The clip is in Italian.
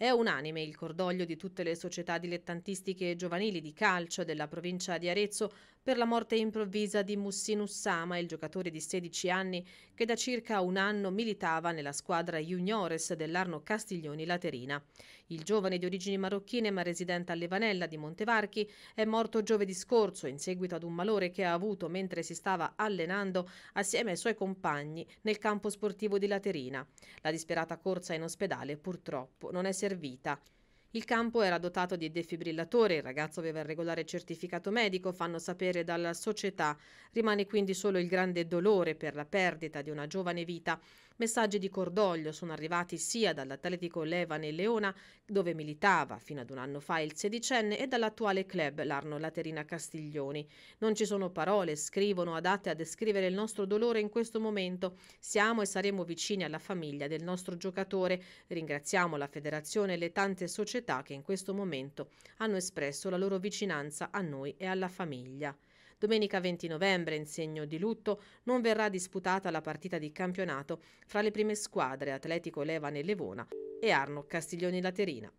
È unanime il cordoglio di tutte le società dilettantistiche giovanili di calcio della provincia di Arezzo per la morte improvvisa di Mussin Ussama, il giocatore di 16 anni che da circa un anno militava nella squadra juniores dell'Arno Castiglioni Laterina. Il giovane di origini marocchine ma residente a Levanella di Montevarchi è morto giovedì scorso in seguito ad un malore che ha avuto mentre si stava allenando assieme ai suoi compagni nel campo sportivo di Laterina. La disperata corsa in ospedale purtroppo non è servita servita. Il campo era dotato di defibrillatore, il ragazzo aveva il regolare certificato medico, fanno sapere dalla società. Rimane quindi solo il grande dolore per la perdita di una giovane vita. Messaggi di cordoglio sono arrivati sia dall'Atletico Levane Leona, dove militava fino ad un anno fa il sedicenne, e dall'attuale club Larno Laterina Castiglioni. Non ci sono parole, scrivono, adatte a descrivere il nostro dolore in questo momento. Siamo e saremo vicini alla famiglia del nostro giocatore. Ringraziamo la federazione e le tante società società che in questo momento hanno espresso la loro vicinanza a noi e alla famiglia. Domenica 20 novembre, in segno di lutto, non verrà disputata la partita di campionato fra le prime squadre Atletico Leva Nellevona e Arno Castiglioni Laterina.